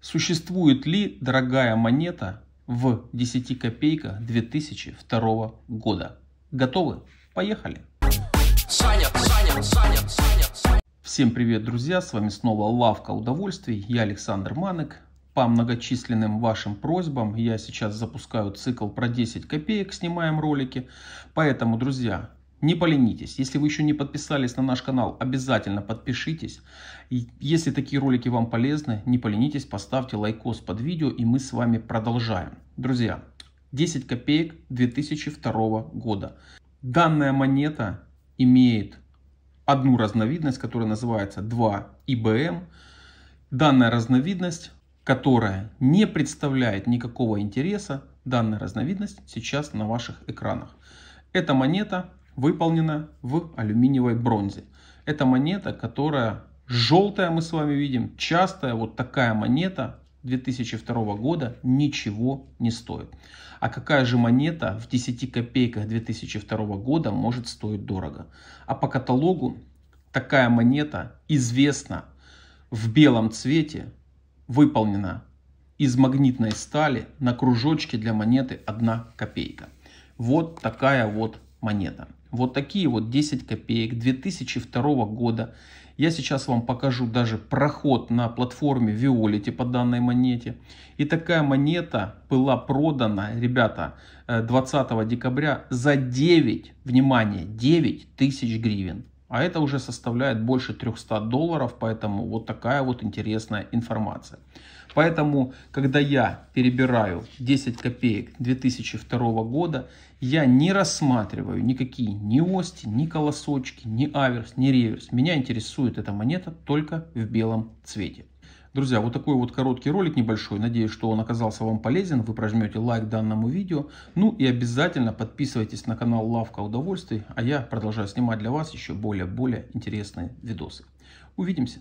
Существует ли дорогая монета в 10 копейках 2002 года? Готовы? Поехали! Саня, Саня, Саня, Саня, Саня. Всем привет, друзья! С вами снова Лавка Удовольствий. Я Александр Манек. По многочисленным вашим просьбам я сейчас запускаю цикл про 10 копеек, снимаем ролики. Поэтому, друзья, не поленитесь. Если вы еще не подписались на наш канал, обязательно подпишитесь. И если такие ролики вам полезны, не поленитесь, поставьте лайкос под видео, и мы с вами продолжаем. Друзья, 10 копеек 2002 года. Данная монета имеет одну разновидность, которая называется 2 ИБМ. Данная разновидность, которая не представляет никакого интереса, данная разновидность сейчас на ваших экранах. Эта монета выполнена в алюминиевой бронзе. Это монета, которая желтая мы с вами видим, частая вот такая монета 2002 года ничего не стоит. А какая же монета в 10 копейках 2002 года может стоить дорого? А по каталогу такая монета известна в белом цвете, выполнена из магнитной стали на кружочке для монеты 1 копейка. Вот такая вот монета. Вот такие вот 10 копеек 2002 года. Я сейчас вам покажу даже проход на платформе Violity по данной монете. И такая монета была продана, ребята, 20 э, декабря за 9, внимание, 9 тысяч гривен. А это уже составляет больше 300 долларов, поэтому вот такая вот интересная информация. Поэтому, когда я перебираю 10 копеек 2002 года, я не рассматриваю никакие ни ости, ни колосочки, ни аверс, ни реверс. Меня интересует эта монета только в белом цвете. Друзья, вот такой вот короткий ролик небольшой. Надеюсь, что он оказался вам полезен. Вы прожмете лайк данному видео. Ну и обязательно подписывайтесь на канал Лавка Удовольствий. А я продолжаю снимать для вас еще более-более интересные видосы. Увидимся.